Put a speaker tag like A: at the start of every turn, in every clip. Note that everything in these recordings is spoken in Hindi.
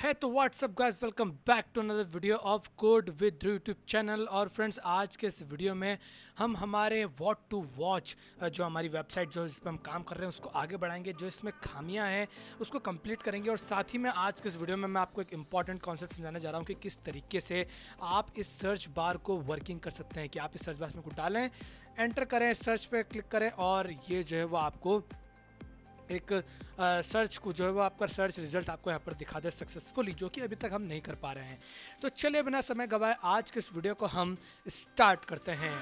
A: है तो what's up guys welcome back to another video of code with YouTube channel और फ्रेंड्स आज के इस वीडियो में हम हमारे वॉट टू वॉच जो हमारी वेबसाइट जो जिस पर हम काम कर रहे हैं उसको आगे बढ़ाएंगे जो इसमें खामियां हैं उसको कंप्लीट करेंगे और साथ ही में आज के इस वीडियो में मैं आपको एक इंपॉर्टेंट कॉन्सेप्ट समझाने जा रहा हूँ कि किस तरीके से आप इस सर्च बार को वर्किंग कर सकते हैं कि आप इस सर्च बार में कुछ डालें एंटर करें सर्च पर क्लिक करें और ये जो है वो आपको एक सर्च को जो है वो आपका सर्च रिजल्ट आपको यहाँ पर दिखा दे सक्सेसफुली जो कि अभी तक हम नहीं कर पा रहे हैं तो चलिए बिना समय गवाए आज के इस वीडियो को हम स्टार्ट करते हैं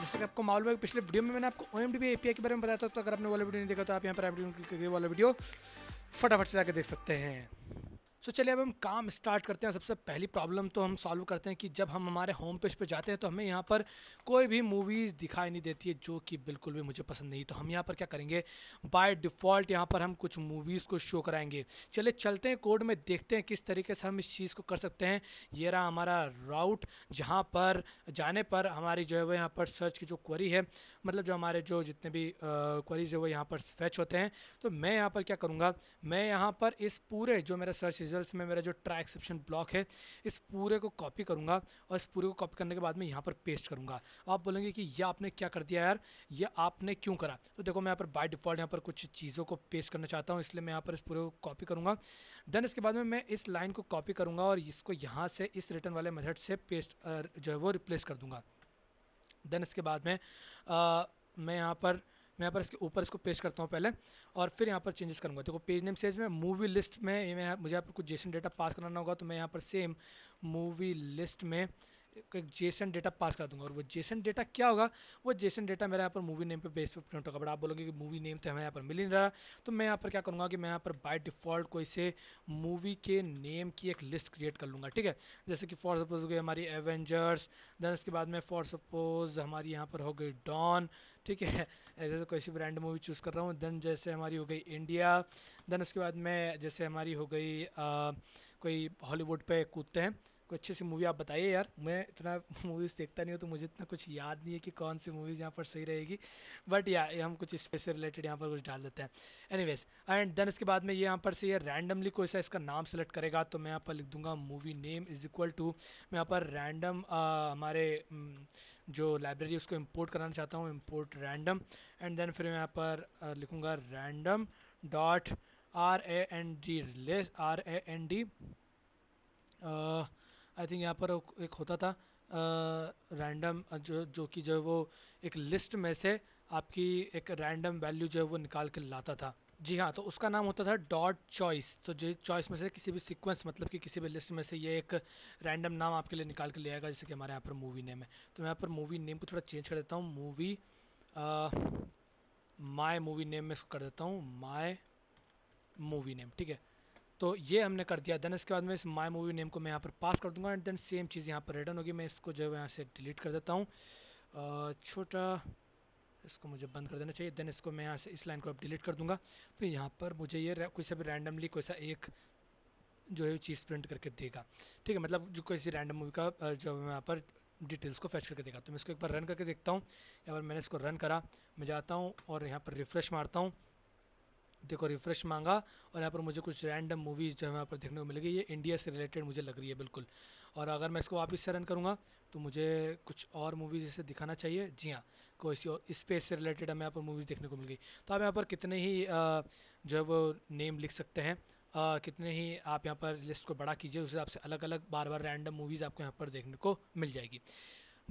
A: जैसे तो आपको मालूम है पिछले वीडियो में मैंने आपको ओ एम के बारे में बताया था तो अगर आपने वाला वीडियो नहीं देखा तो आप यहाँ पर वाला वीडियो फटाफट से जाकर देख सकते हैं सो चलिए अब हम काम स्टार्ट करते हैं सबसे पहली प्रॉब्लम तो हम सॉल्व करते हैं कि जब हम हमारे होम पेज पे जाते हैं तो हमें यहाँ पर कोई भी मूवीज़ दिखाई नहीं देती है जो कि बिल्कुल भी मुझे पसंद नहीं तो हम यहाँ पर क्या करेंगे बाय डिफ़ॉल्ट यहाँ पर हम कुछ मूवीज़ को शो कराएंगे चलिए चलते हैं कोड में देखते हैं किस तरीके से हम इस चीज़ को कर सकते हैं ये रहा हमारा राउट जहाँ पर जाने पर हमारी जो है वो यहाँ पर सर्च की जो क्वरी है मतलब जो हमारे जो जितने भी क्वरीज़ है वो यहाँ पर फैच होते हैं तो मैं यहाँ पर क्या करूँगा मैं यहाँ पर इस पूरे जो मेरा सर्च रिजल्ट्स में मेरा जो ट्राई एक्सेप्शन ब्लॉक है इस पूरे को कॉपी करूँगा और इस पूरे को कॉपी करने के बाद में यहाँ पर पेस्ट करूँगा आप बोलेंगे कि यह आपने क्या कर दिया यार ये आपने क्यों करा तो देखो मैं यहाँ पर बाई डिफ़ॉल्ट यहाँ पर कुछ चीज़ों को पेस्ट करना चाहता हूँ इसलिए मैं यहाँ पर इस पूरे को कॉपी करूँगा देन इसके बाद में मैं इस लाइन को कॉपी करूँगा और इसको यहाँ से इस रिटर्न वाले मेथड से पेस्ट जो है वो रिप्लेस कर दूँगा देन इसके बाद में आ, मैं यहाँ पर मैं यहाँ पर इसके ऊपर इसको पेश करता हूँ पहले और फिर यहाँ पर चेंजेस करूँगा देखो पेज नेम सेज में मूवी लिस्ट में मैं मुझे यहाँ पर कुछ जेसन डेटा पास कराना होगा तो मैं यहाँ पर सेम मूवी लिस्ट में एक जेसन डेटा पास कर दूंगा और वो जेसन डेटा क्या होगा वो जेसन डेटा मेरा यहाँ पर मूवी नेम पे बेस पे प्रिंट होगा बट आप बोलोगे कि मूवी नेम तो हमें यहाँ पर मिल ही नहीं रहा तो मैं यहाँ पर क्या करूँगा कि मैं यहाँ पर बाय डिफ़ॉल्ट कोई से मूवी के नेम की एक लिस्ट क्रिएट कर लूँगा ठीक है जैसे कि फॉर सपोज हो गई हमारी एवेंजर्स देन उसके बाद में फॉर सपोज हमारी यहाँ पर हो गई डॉन ठीक है ऐसे तो कोई सी ब्रांड मूवी चूज़ कर रहा हूँ देन जैसे हमारी हो गई इंडिया देन उसके बाद में जैसे हमारी हो गई कोई हॉलीवुड पे कूदते हैं कोई अच्छी सी मूवी आप बताइए यार मैं इतना मूवीज़ देखता नहीं हूँ तो मुझे इतना कुछ याद नहीं है कि कौन सी मूवीज़ यहाँ पर सही रहेगी बट या हम कुछ स्पेस से रिलेटेड यहाँ पर कुछ डाल देते हैं वेज एंड देन इसके बाद में ये यहाँ पर से ये रैंडमली कोई सा इसका नाम सेलेक्ट करेगा तो मैं यहाँ पर लिख दूंगा movie name is equal to मैं यहाँ पर रैंडम हमारे जो लाइब्रेरी उसको इम्पोर्ट कराना चाहता हूँ इम्पोर्ट रैंडम एंड देन फिर मैं यहाँ पर लिखूँगा random dot R A N D R A N D I think यहाँ पर एक होता था रैंडम जो जो कि जो है वो एक लिस्ट में से आपकी एक रैंडम वैल्यू जो है वो निकाल के लाता था जी हाँ तो उसका नाम होता था डॉट चॉइस तो जो चॉइस में से किसी भी सीक्वेंस मतलब कि किसी भी लिस्ट में से ये एक रैंडम नाम आपके लिए निकाल के ले आएगा जैसे कि हमारे यहाँ पर मूवी नेम है तो मैं यहाँ पर मूवी नेम को थोड़ा चेंज कर देता हूँ मूवी माय मूवी नेम में इसको कर देता हूँ माय मूवी नेम ठीक है तो ये हमने कर दिया देन इसके बाद में इस माई मूवी नेम को मैं यहाँ पर पास कर दूंगा एंड देन सेम चीज़ यहाँ पर रिटर्न होगी मैं इसको जो है यहाँ से डिलीट कर देता हूँ छोटा इसको मुझे बंद कर देना चाहिए देन इसको मैं यहाँ से इस लाइन को अब डिलीट कर दूंगा तो यहाँ पर मुझे ये कोई सा भी रैंडमली कोई सा एक जो है चीज़ प्रिंट करके देगा ठीक है मतलब जो कोई रैंडम मूवी का जो यहाँ पर डिटेल्स को फैच करके देगा तो मैं इसको एक बार रन करके देखता हूँ या बार मैंने इसको रन करा मैं जाता हूँ और यहाँ पर रिफ्रेश मारता हूँ देखो रिफ्रेश मांगा और यहाँ पर मुझे कुछ रैंडम मूवीज़ जो है यहाँ पर देखने को मिल गई ये इंडिया से रिलेटेड मुझे लग रही है बिल्कुल और अगर मैं इसको वापस से रन करूँगा तो मुझे कुछ और मूवीज़ इसे दिखाना चाहिए जी हाँ कोई स्पेस से रिलेटेड हमें यहाँ पर मूवीज़ देखने को मिल गई तो आप यहाँ पर कितने ही जो है वो नेम लिख सकते हैं आ, कितने ही आप यहाँ पर लिस्ट को बड़ा कीजिए उस हिसाब से अलग अलग बार बार रैंडम मूवीज़ आपको यहाँ पर देखने को मिल जाएगी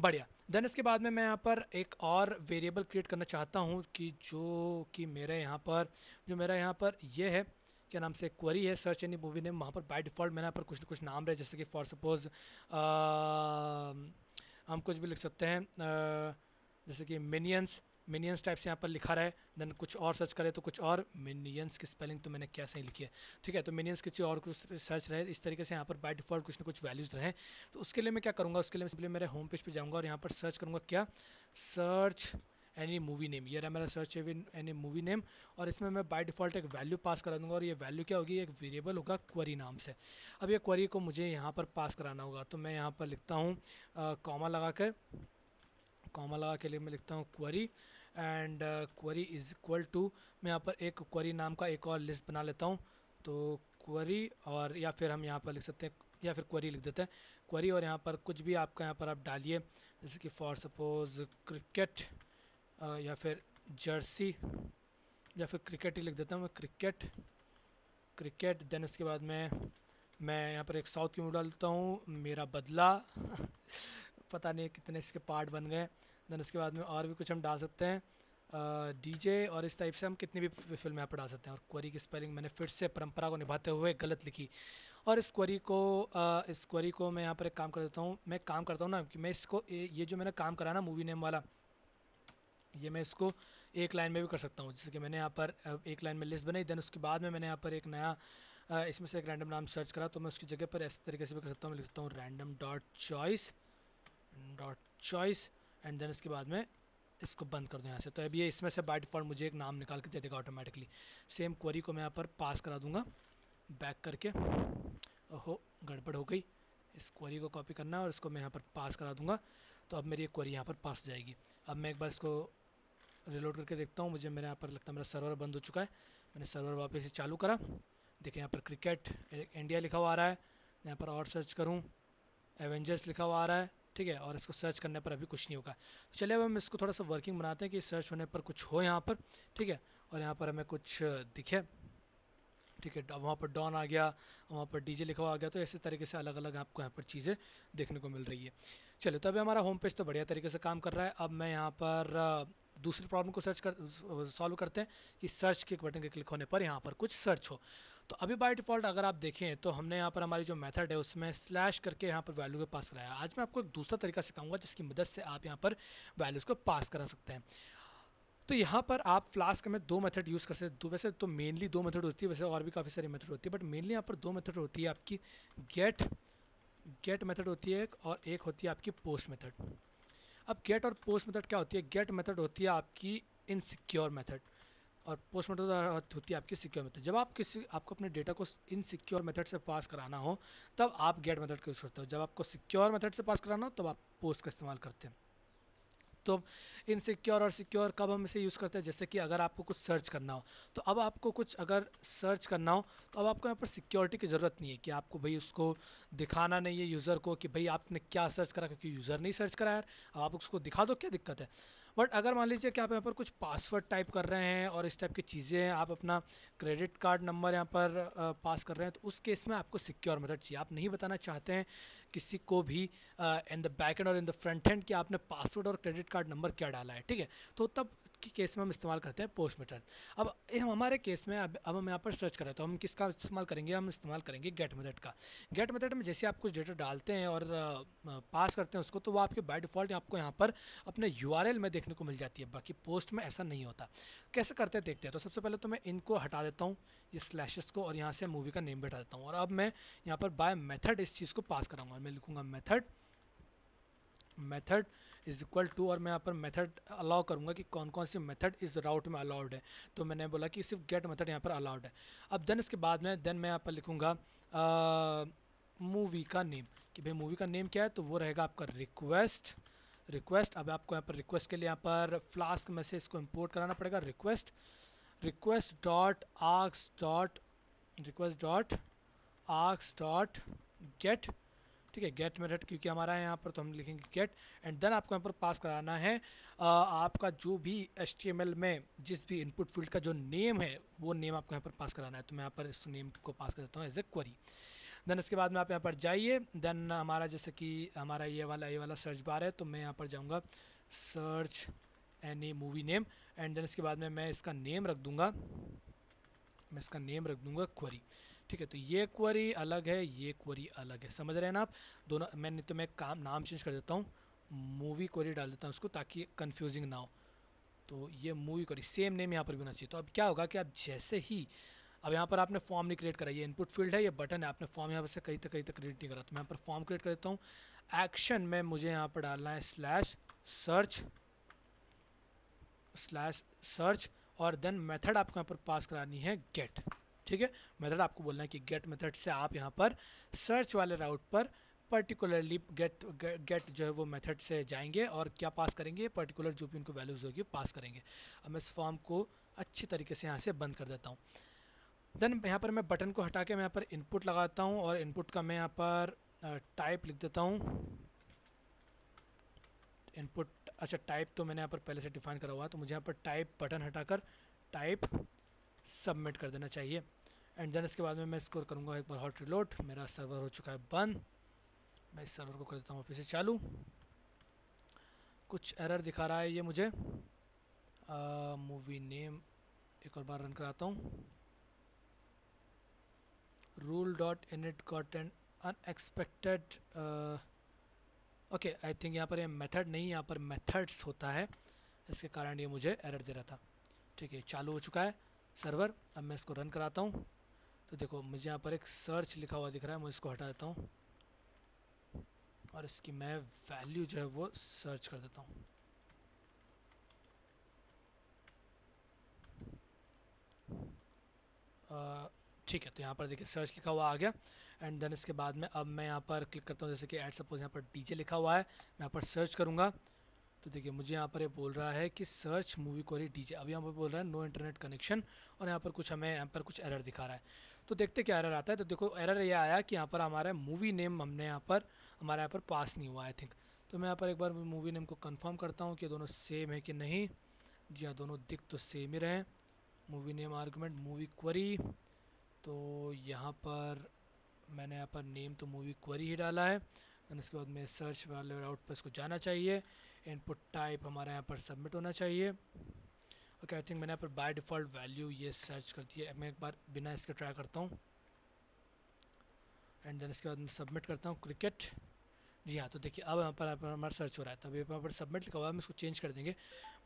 A: बढ़िया देन इसके बाद में मैं यहाँ पर एक और वेरिएबल क्रिएट करना चाहता हूँ कि जो कि मेरे यहाँ पर जो मेरा यहाँ पर ये यह है क्या नाम से क्वेरी है सर्च एनी मूवी नेम वहाँ पर बाय डिफ़ॉल्ट मैंने यहाँ पर कुछ कुछ नाम रहे जैसे कि फॉर सपोज़ हम कुछ भी लिख सकते हैं आ, जैसे कि मिनियंस मिनियंस टाइप से यहाँ पर लिखा रहा है देन कुछ और सर्च करें तो कुछ और मिनियंस की स्पेलिंग तो मैंने क्या सही लिखी है ठीक है तो मिनियंस किसी और कुछ सर्च रहे इस तरीके से यहाँ पर बाई डिफॉल्ट कुछ ना कुछ वैल्यूज़ रहे तो उसके लिए मैं क्या करूँगा उसके लिए मैं मेरे होम पेज पर जाऊँगा और यहाँ पर सर्च करूँगा क्या सर्च एनी मूवी नेम ये रहा मेरा सर्च है एनी मूवी नेम और इसमें मैं बाय डिफ़ॉल्ट एक वैल्यू पास करा दूंगा और ये वैल्यू क्या होगी एक वेरिएबल होगा क्वेरी नाम से अब ये क्वेरी को मुझे यहाँ पर पास कराना होगा तो मैं यहाँ पर लिखता हूँ कॉमा लगा कर कॉमा लगा के लिए मैं लिखता हूँ query and query is equal to मैं यहाँ पर एक क्वेरी नाम का एक और लिस्ट बना लेता हूँ तो क्वेरी और या फिर हम यहाँ पर लिख सकते हैं या फिर क्वेरी लिख देते हैं क्वेरी और यहाँ पर कुछ भी आपका यहाँ पर आप डालिए जैसे कि फॉर सपोज़ क्रिकेट या फिर जर्सी या फिर क्रिकेट ही लिख देता हूँ मैं क्रिकेट क्रिकेट देन इसके बाद में मैं यहाँ पर एक साउथ की मूव डालता हूँ मेरा बदला पता नहीं कितने इसके पार्ट बन गए देन इसके बाद में और भी कुछ हम डाल सकते हैं डीजे uh, और इस टाइप से हम कितनी भी फिल्म यहाँ पर डाल सकते हैं और क्वेरी की स्पेलिंग मैंने फिर से परंपरा को निभाते हुए गलत लिखी और इस क्वेरी को uh, इस क्वेरी को मैं यहाँ पर एक काम कर देता हूँ मैं काम करता हूँ ना कि मैं इसको ये जो मैंने काम करा ना मूवी नेम वाला ये मैं इसको एक लाइन में भी कर सकता हूँ जैसे कि मैंने यहाँ पर एक लाइन में लिस्ट बनाई देन उसके बाद में मैंने यहाँ पर एक नया इसमें से एक रैंडम नाम सर्च करा तो मैं उसकी जगह पर ऐसे तरीके से भी कर सकता हूँ लिख लिखता हूँ random dot choice dot choice and then इसके बाद में इसको बंद कर दूँ यहाँ से तो अब ये इसमें से बाई डिफ़ॉल्ट मुझे एक नाम निकाल के दे देगा ऑटोमेटिकली सेम क्वेरी को मैं यहाँ पर पास करा दूँगा बैक करके ओहो गड़बड़ हो गई इस क्वेरी को कॉपी करना है और इसको मैं यहाँ पर पास करा दूँगा तो अब मेरी ये क्वेरी यहाँ पर पास हो जाएगी अब मैं एक बार इसको रिलोड करके देखता हूँ मुझे मेरे यहाँ पर लगता है मेरा सर्वर बंद हो चुका है मैंने सर्वर वापस से चालू करा देखिए यहाँ पर क्रिकेट इंडिया लिखा हुआ आ रहा है यहाँ पर और सर्च करूँ एवेंजर्स लिखा हुआ आ रहा है ठीक है और इसको सर्च करने पर अभी कुछ नहीं होगा तो चलिए अब हम इसको थोड़ा सा वर्किंग बनाते हैं कि सर्च होने पर कुछ हो यहाँ पर ठीक है और यहाँ पर हमें कुछ दिखे ठीक है वहाँ पर डॉन आ गया वहाँ पर डीजे लिखा हुआ आ गया तो ऐसे तरीके से अलग अलग आपको यहाँ पर चीज़ें देखने को मिल रही है चलो तो अभी हमारा होम पेज तो बढ़िया तरीके से काम कर रहा है अब मैं यहाँ पर दूसरी प्रॉब्लम को सर्च कर सॉल्व करते हैं कि सर्च के बटन के क्लिक होने पर यहाँ पर कुछ सर्च हो तो अभी बाई डिफ़ॉल्ट अगर आप देखें तो हमने यहाँ पर हमारी जो मेथड है उसमें स्लैश करके यहाँ पर वैल्यू को पास कराया आज मैं आपको एक दूसरा तरीका सिखाऊंगा जिसकी मदद से आप यहाँ पर वैल्यूज़ को पास करा सकते हैं तो यहाँ पर आप फ्लास्क में दो मेथड यूज़ कर सकते हैं वैसे तो मेनली दो मेथड होती है वैसे और भी काफ़ी सारी मेथड होती है बट मेनली यहाँ पर दो मेथड होती है आपकी गेट गेट मेथड होती है एक और एक होती है आपकी पोस्ट मेथड अब गेट और पोस्ट मेथड क्या होती है गेट मेथड होती है आपकी इनसिक्योर मेथड और पोस्टमार्टम होती है आपकी सिक्योर मेथड जब आप किसी आपको अपने डेटा को इन सिक्योर मेथड से पास कराना हो तब आप गेट मेथड का यूज़ करते हो जब आपको सिक्योर मेथड से पास कराना हो तब आप पोस्ट का इस्तेमाल करते हैं तो इन सिक्योर और सिक्योर कब हम इसे यूज़ करते हैं जैसे कि अगर आपको कुछ सर्च करना हो तो अब आपको कुछ अगर सर्च करना हो तो अब आपको यहाँ पर सिक्योरिटी की ज़रूरत नहीं है कि आपको भाई उसको दिखाना नहीं है यूज़र को कि भाई आपने क्या सर्च करा क्योंकि यूज़र नहीं सर्च करा यार अब आप उसको दिखा दो क्या दिक्कत है बट अगर मान लीजिए कि आप यहाँ पर कुछ पासवर्ड टाइप कर रहे हैं और इस टाइप की चीज़ें आप अपना क्रेडिट कार्ड नंबर यहाँ पर पास कर रहे हैं तो उस केस में आपको सिक्योर मेथड चाहिए आप नहीं बताना चाहते हैं किसी को भी इन द बैक एंड और इन द फ्रंट हैंड कि आपने पासवर्ड और क्रेडिट कार्ड नंबर क्या डाला है ठीक है तो तब के केस में हम इस्तेमाल करते हैं पोस्ट मेथड अब हम हमारे केस में अब अब हम यहाँ पर सर्च कर रहे तो हम किसका इस्तेमाल करेंगे हम इस्तेमाल करेंगे गेट मेथड का गेट मेथड में जैसे आप कुछ डेटा डालते हैं और पास करते हैं उसको तो वो आपके बाय डिफ़ॉल्ट आपको यहाँ पर अपने यू में देखने को मिल जाती है बाकी पोस्ट में ऐसा नहीं होता कैसे करते हैं देखते हैं तो सबसे पहले तो मैं इनको हटा देता हूँ ये स्लैशेस को और यहाँ से मूवी का नेम भी देता हूँ और अब मैं यहाँ पर बाय मेथड इस चीज़ को पास कराऊंगा मैं लिखूँगा method method is equal to और मैं यहाँ पर मेथड अलाउ करूँगा कि कौन कौन सी मेथड इस राउट में अलाउड है तो मैंने बोला कि सिर्फ गेट मेथड यहाँ पर अलाउड है अब देन इसके बाद में देन मैं यहाँ पर लिखूँगा मूवी का नेम कि भाई मूवी का नेम क्या है तो वो रहेगा आपका रिक्वेस्ट रिक्वेस्ट अब आपको यहाँ पर रिक्वेस्ट के लिए यहाँ पर फ्लास्क में से इसको इम्पोर्ट कराना पड़ेगा request request dot args dot request dot args dot get ठीक है गेट मेथड क्योंकि हमारा है यहाँ पर तो हम लिखेंगे गेट एंड देन आपको यहाँ पर पास कराना है आ, आपका जो भी एच में जिस भी इनपुट फील्ड का जो नेम है वो नेम आपको यहाँ पर पास कराना है तो मैं यहाँ पर इस नेम को पास कर देता हूँ एज ए क्वरी देन इसके बाद में आप यहाँ पर जाइए देन हमारा जैसे कि हमारा ये वाला ये वाला सर्च बार है तो मैं यहाँ पर जाऊँगा search any movie name and then इसके बाद में मैं इसका नेम रख दूँगा मैं इसका नेम रख दूँगा क्वरी ठीक है तो ये क्वेरी अलग है ये क्वेरी अलग है समझ रहे हैं ना आप दोनों मैंने तो मैं काम नाम चेंज कर देता हूँ मूवी क्वेरी डाल देता हूँ उसको ताकि कन्फ्यूजिंग ना हो तो ये मूवी क्वेरी सेम नेम यहाँ पर भी होना चाहिए तो अब क्या होगा कि आप जैसे ही अब यहाँ पर आपने फॉर्म नहीं क्रिएट करा ये इनपुट फील्ड है ये बटन है आपने फॉर्म यहाँ पर से कहीं तक कहीं तक क्रिएट नहीं करा तो मैं यहाँ पर फॉर्म क्रिएट कर देता हूँ एक्शन में मुझे यहाँ पर डालना है स्लैश सर्च स्लैश सर्च और देन मेथड आपको यहाँ पर पास करानी है गेट ठीक है मेथड आपको बोलना है कि गेट मेथड से आप यहाँ पर सर्च वाले राउट पर पर्टिकुलरली गेट गेट जो है वो मेथड से जाएंगे और क्या पास करेंगे पर्टिकुलर जो भी उनको वैल्यूज़ होगी पास करेंगे अब मैं इस फॉर्म को अच्छी तरीके से यहाँ से बंद कर देता हूँ देन यहाँ पर मैं बटन को हटा के मैं यहाँ पर इनपुट लगाता हूँ और इनपुट का मैं यहाँ पर टाइप लिख देता हूँ इनपुट अच्छा टाइप तो मैंने यहाँ पर पहले से डिफाइन करा हुआ तो मुझे यहाँ पर टाइप बटन हटाकर टाइप सबमिट कर देना चाहिए एंड देन इसके बाद में मैं स्कोर करूँगा एक बार हॉट रिलोड मेरा सर्वर हो चुका है बंद मैं इस सर्वर को कर देता हूँ वापस से चालू कुछ एरर दिखा रहा है ये मुझे मूवी नेम एक और बार रन कराता हूँ rule dot in it got an unexpected okay I think यहाँ पर ये मेथड नहीं यहाँ पर मेथड्स होता है इसके कारण ये मुझे एरर दे रहा था ठीक है चालू हो चुका है सर्वर अब मैं इसको रन कराता हूँ तो देखो मुझे यहाँ पर एक सर्च लिखा हुआ दिख रहा है मैं इसको हटा देता हूँ और इसकी मैं वैल्यू जो है वो सर्च कर देता हूँ ठीक है तो यहाँ पर देखिए सर्च लिखा हुआ आ गया एंड देन इसके बाद में अब मैं यहाँ पर क्लिक करता हूँ जैसे कि एड सपोज यहाँ पर डीजे लिखा हुआ है मैं यहाँ पर सर्च करूँगा तो देखिए मुझे यहाँ पर ये बोल रहा है कि सर्च मूवी क्वेरी डीजे अब यहाँ पर बोल रहा है नो इंटरनेट कनेक्शन और यहाँ पर कुछ हमें यहाँ पर कुछ एरर दिखा रहा है तो देखते क्या एरर आता है तो देखो एरर ये आया कि यहाँ पर हमारा मूवी नेम हमने यहाँ पर हमारे यहाँ पर पास नहीं हुआ आई थिंक तो मैं यहाँ पर एक बार मूवी नेम को कन्फर्म करता हूँ कि दोनों सेम है कि नहीं जी हाँ दोनों दिख तो सेम ही रहें movie name argument movie query तो यहाँ पर मैंने यहाँ पर नेम तो मूवी क्वरी ही डाला है उसके बाद मैं सर्च वाले आउट पर इसको जाना चाहिए इनपुट टाइप हमारा यहाँ पर सबमिट होना चाहिए ओके आई थिंक मैंने यहाँ पर बाय डिफ़ॉल्ट वैल्यू ये सर्च कर दिया मैं एक बार बिना इसके ट्राई करता हूँ एंड देन इसके बाद मैं सबमिट करता हूँ क्रिकेट जी हाँ तो देखिए अब यहाँ पर हमारा सर्च हो रहा है तो अभी यहाँ पर सबमिट लिखा हुआ है हम इसको चेंज कर देंगे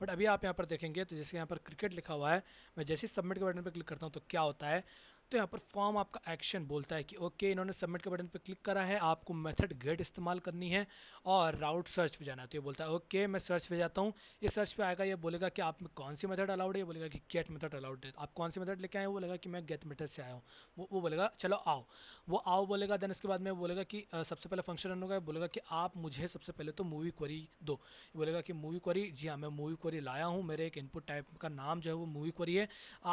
A: बट अभी आप यहाँ पर देखेंगे तो जैसे यहाँ पर क्रिकेट लिखा हुआ है मैं जैसे ही सबमिट के बटन पर क्लिक करता हूँ तो क्या होता है तो यहाँ पर फॉर्म आपका एक्शन बोलता है कि ओके इन्होंने सबमिट के बटन पर क्लिक करा है आपको मेथड गेट इस्तेमाल करनी है और राउट सर्च पे जाना है तो ये बोलता है ओके मैं सर्च पे जाता हूँ ये सर्च पे आएगा ये बोलेगा कि आप में कौन सी मेथड अलाउड है ये बोलेगा कि गेट मेथड अलाउड है आप कौन सी मेथड लेके आए वो बोलेगा कि मैं गेट मेथड से आया हूँ वो वो बोलेगा चलो आओ वो आओ बोलेगा देन उसके बाद में बोलेगा कि सबसे पहले फंक्शन रन होगा बोलेगा कि आप मुझे सबसे पहले तो मूवी क्वरी दो बोलेगा कि मूवी क्वरी जी हाँ मैं मूवी क्वरी लाया हूँ मेरे एक इनपुट टाइप का नाम जो है वो मूवी क्वरी है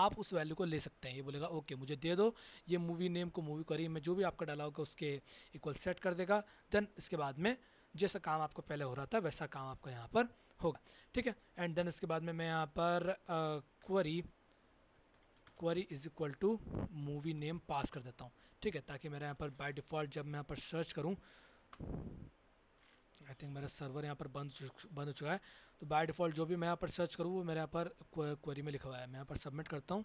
A: आप उस वैल्यू को ले सकते हैं ये बोलेगा ओके मुझे दे दो ये मूवी नेम को मूवी करी में जो भी आपका डाला होगा उसके इक्वल सेट कर देगा देन इसके बाद में जैसा काम आपको पहले हो रहा था वैसा काम आपका यहाँ पर होगा ठीक है एंड देन इसके बाद में मैं यहाँ पर query query is equal to movie name pass कर देता हूँ ठीक है ताकि मेरा यहाँ पर बाय डिफ़ॉल्ट जब मैं यहाँ पर सर्च करूँ आई थिंक मेरा सर्वर यहाँ पर बंद बंद हो चुका है तो बाय डिफ़ॉल्ट जो भी मैं यहाँ पर सर्च करूँ वो मेरे यहाँ पर क्वेरी में लिखा हुआ है मैं यहाँ पर सबमिट करता हूँ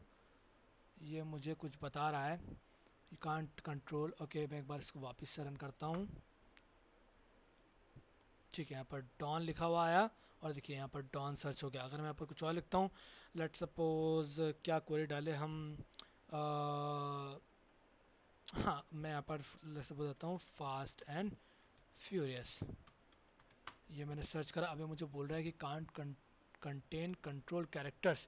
A: ये मुझे कुछ बता रहा है यू कांट कंट्रोल ओके मैं एक बार इसको वापस से रन करता हूँ ठीक है यहाँ पर डॉन लिखा हुआ आया और देखिए यहाँ पर डॉन सर्च हो गया अगर मैं यहाँ पर कुछ और लिखता हूँ लेट सपोज़ क्या क्वेरी डाले हम आ, हाँ मैं यहाँ पर लेट सपोज आता हूँ फास्ट एंड फ्यूरियस ये मैंने सर्च करा अभी मुझे बोल रहा है कि can't contain control characters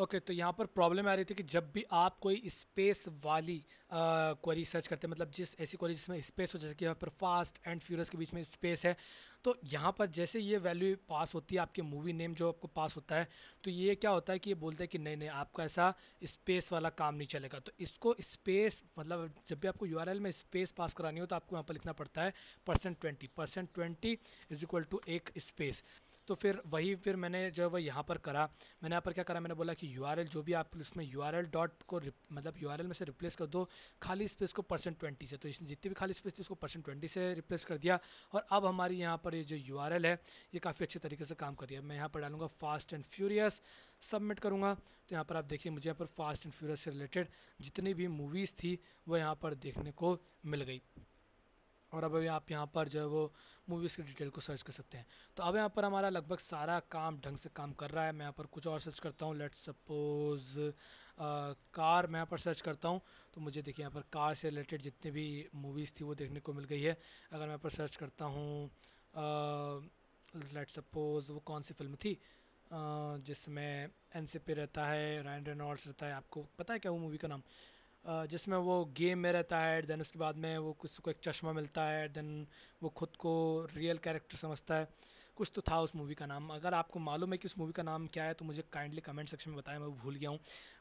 A: okay okay, तो यहाँ पर प्रॉब्लम आ रही थी कि जब भी आप कोई स्पेस वाली क्वेरी सर्च करते हैं मतलब जिस ऐसी क्वेरी जिसमें स्पेस हो जैसे कि यहाँ पर फास्ट एंड फ्यूरस के बीच में स्पेस है तो यहाँ पर जैसे ये वैल्यू पास होती है आपके मूवी नेम जो आपको पास होता है तो ये क्या होता है कि ये बोलते हैं कि नहीं नहीं आपका ऐसा स्पेस वाला काम नहीं चलेगा तो इसको स्पेस मतलब जब भी आपको यू में स्पेस पास करानी हो तो आपको यहाँ पर लिखना पड़ता है percent twenty percent twenty is equal to एक स्पेस तो फिर वही फिर मैंने जो है वो यहाँ पर करा मैंने यहाँ पर क्या करा मैंने बोला कि यू जो भी आप इसमें यू डॉट को मतलब यू में से रिप्लेस कर दो खाली स्पेस को परसेंट ट्वेंटी से तो इसने जितनी भी खाली स्पेस थी उसको परसेंट ट्वेंटी से रिप्लेस कर दिया और अब हमारी यहाँ पर ये जो यू है ये काफ़ी अच्छे तरीके से काम कर रही है मैं यहाँ पर डालूंगा फास्ट एंड फ्यूरियस सबमिट करूँगा तो यहाँ पर आप देखिए मुझे यहाँ पर फास्ट एंड फ्यूरियस से रिलेटेड जितनी भी मूवीज़ थी वो यहाँ पर देखने को मिल गई और अब अभी आप यहाँ पर जो है वो मूवीज़ की डिटेल को सर्च कर सकते हैं तो अब यहाँ पर हमारा लगभग सारा काम ढंग से काम कर रहा है मैं यहाँ पर कुछ और सर्च करता हूँ लेट सपोज़ कार मैं यहाँ पर सर्च करता हूँ तो मुझे देखिए यहाँ पर कार से रिलेटेड जितनी भी मूवीज़ थी वो देखने को मिल गई है अगर मैं यहाँ पर सर्च करता हूँ लेट सपोज़ वो कौन सी फिल्म थी जिसमें एन पी रहता है रैन रेनॉल्ड्स रहता है आपको पता है क्या वो मूवी का नाम जिसमें वो गेम में रहता है देन उसके बाद में वो कुछ को एक चश्मा मिलता है देन वो खुद को रियल कैरेक्टर समझता है कुछ तो था उस मूवी का नाम अगर आपको मालूम है कि उस मूवी का नाम क्या है तो मुझे काइंडली कमेंट सेक्शन में बताएं मैं भूल गया हूँ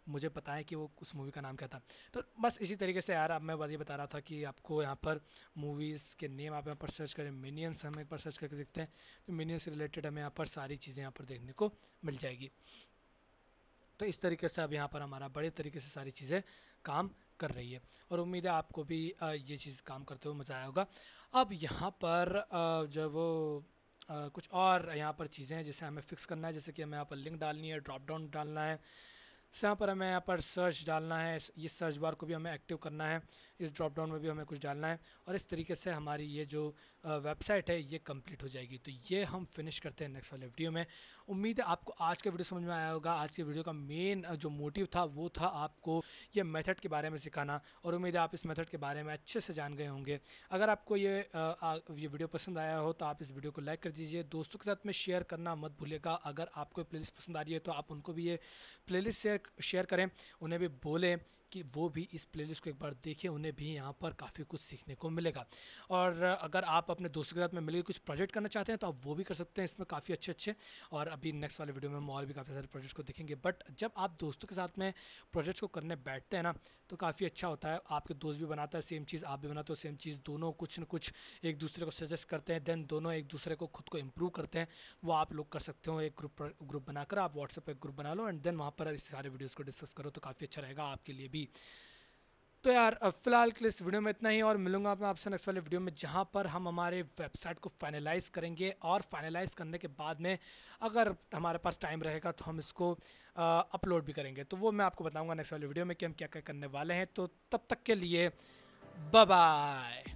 A: मुझे पता है कि वो उस मूवी का नाम क्या था तो बस इसी तरीके से यार अब मैं बात ये बता रहा था कि आपको यहाँ पर मूवीज़ के नेम आप यहाँ पर सर्च करें मिनियंस हम एक पर सर्च करके देखते हैं तो मिनियंस से रिलेटेड हमें यहाँ पर सारी चीज़ें यहाँ पर देखने को मिल जाएगी तो इस तरीके से अब यहाँ पर हमारा बड़े तरीके से सारी चीज़ें काम कर रही है और उम्मीद है आपको भी ये चीज़ काम करते हुए मज़ा आया होगा अब यहाँ पर जो वो कुछ और यहाँ पर चीज़ें हैं जिसे हमें फ़िक्स करना है जैसे कि हमें यहाँ पर लिंक डालनी है ड्रॉप डाउन डालना है से यहाँ पर हमें यहाँ पर सर्च डालना है ये सर्च बार को भी हमें एक्टिव करना है इस ड्रॉप डाउन में भी हमें कुछ डालना है और इस तरीके से हमारी ये जो वेबसाइट है ये कंप्लीट हो जाएगी तो ये हम फिनिश करते हैं नेक्स्ट वाले वीडियो में उम्मीद है आपको आज का वीडियो समझ में आया होगा आज के वीडियो का मेन जो मोटिव था वो था आपको ये मेथड के बारे में सिखाना और उम्मीद है आप इस मेथड के बारे में अच्छे से जान गए होंगे अगर आपको ये ये वीडियो पसंद आया हो तो आप इस वीडियो को लाइक कर दीजिए दोस्तों के साथ में शेयर करना मत भूलेगा अगर आपको प्ले पसंद आ रही है तो आप उनको भी ये प्ले शेयर शेयर करें उन्हें भी बोलें कि वो भी इस प्लेलिस्ट को एक बार देखें उन्हें भी यहाँ पर काफ़ी कुछ सीखने को मिलेगा और अगर आप अपने दोस्तों के साथ में मिलकर कुछ प्रोजेक्ट करना चाहते हैं तो आप वो भी कर सकते हैं इसमें काफ़ी अच्छे अच्छे और अभी नेक्स्ट वाले वीडियो में हम और भी काफ़ी सारे प्रोजेक्ट्स को देखेंगे बट जब आप दोस्तों के साथ में प्रोजेक्ट्स को करने बैठते हैं ना तो काफ़ी अच्छा होता है आपके दोस्त भी बनाता है सेम चीज़ आप भी बनाते हो सेम चीज़ दोनों कुछ न कुछ एक दूसरे को सजेस्ट करते हैं देन दोनों एक दूसरे को खुद को इम्प्रूव करते हैं वो आप लोग कर सकते हो एक ग्रुप ग्रुप बनाकर आप व्हाट्सएप पर ग्रुप बना लो एंड देन वहाँ पर इस सारे वीडियोज़ को डिस्कस करो तो काफ़ी अच्छा रहेगा आपके लिए भी होगी तो यार फिलहाल के लिए इस वीडियो में इतना ही और मिलूंगा मैं आपसे नेक्स्ट वाले वीडियो में जहां पर हम हमारे वेबसाइट को फाइनलाइज़ करेंगे और फाइनलाइज़ करने के बाद में अगर हमारे पास टाइम रहेगा तो हम इसको अपलोड भी करेंगे तो वो मैं आपको बताऊंगा नेक्स्ट वाले वीडियो में कि हम क्या क्या करने वाले हैं तो तब तक के लिए बाय